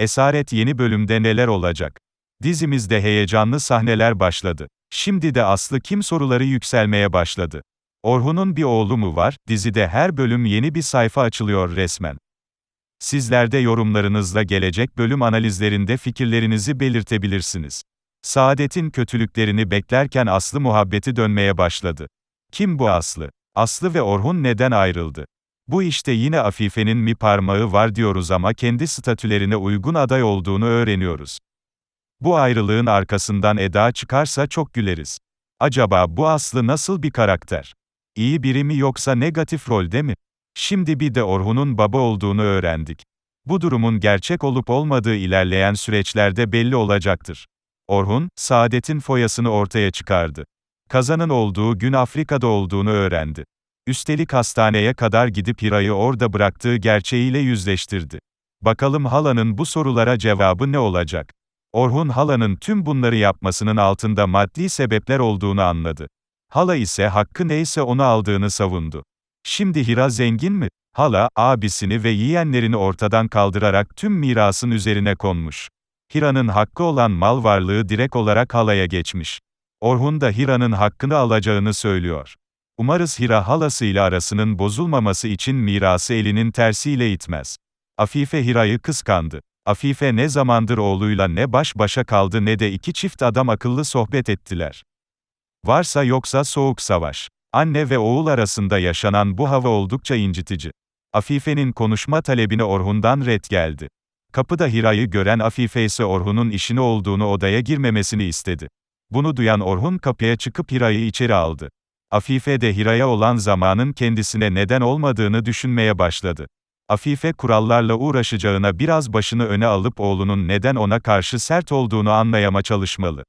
Esaret yeni bölümde neler olacak? Dizimizde heyecanlı sahneler başladı. Şimdi de aslı kim soruları yükselmeye başladı. Orhun'un bir oğlu mu var? Dizide her bölüm yeni bir sayfa açılıyor resmen. Sizlerde yorumlarınızla gelecek bölüm analizlerinde fikirlerinizi belirtebilirsiniz. Saadet'in kötülüklerini beklerken Aslı muhabbeti dönmeye başladı. Kim bu Aslı? Aslı ve Orhun neden ayrıldı? Bu işte yine Afife'nin mi parmağı var diyoruz ama kendi statülerine uygun aday olduğunu öğreniyoruz. Bu ayrılığın arkasından Eda çıkarsa çok güleriz. Acaba bu Aslı nasıl bir karakter? İyi biri mi yoksa negatif rolde mi? Şimdi bir de Orhun'un baba olduğunu öğrendik. Bu durumun gerçek olup olmadığı ilerleyen süreçlerde belli olacaktır. Orhun, Saadet'in foyasını ortaya çıkardı. Kazanın olduğu gün Afrika'da olduğunu öğrendi. Üstelik hastaneye kadar gidip Hira'yı orada bıraktığı gerçeğiyle yüzleştirdi. Bakalım halanın bu sorulara cevabı ne olacak? Orhun halanın tüm bunları yapmasının altında maddi sebepler olduğunu anladı. Hala ise hakkı neyse onu aldığını savundu. Şimdi Hira zengin mi? Hala, abisini ve yiyenlerini ortadan kaldırarak tüm mirasın üzerine konmuş. Hira'nın hakkı olan mal varlığı direkt olarak halaya geçmiş. Orhun da Hira'nın hakkını alacağını söylüyor. Umarız Hira halasıyla arasının bozulmaması için mirası elinin tersiyle itmez. Afife Hira'yı kıskandı. Afife ne zamandır oğluyla ne baş başa kaldı ne de iki çift adam akıllı sohbet ettiler. Varsa yoksa soğuk savaş. Anne ve oğul arasında yaşanan bu hava oldukça incitici. Afife'nin konuşma talebine Orhun'dan ret geldi. Kapıda Hira'yı gören Afife ise Orhun'un işini olduğunu odaya girmemesini istedi. Bunu duyan Orhun kapıya çıkıp Hira'yı içeri aldı. Afife de Hira'ya olan zamanın kendisine neden olmadığını düşünmeye başladı. Afife kurallarla uğraşacağına biraz başını öne alıp oğlunun neden ona karşı sert olduğunu anlayama çalışmalı.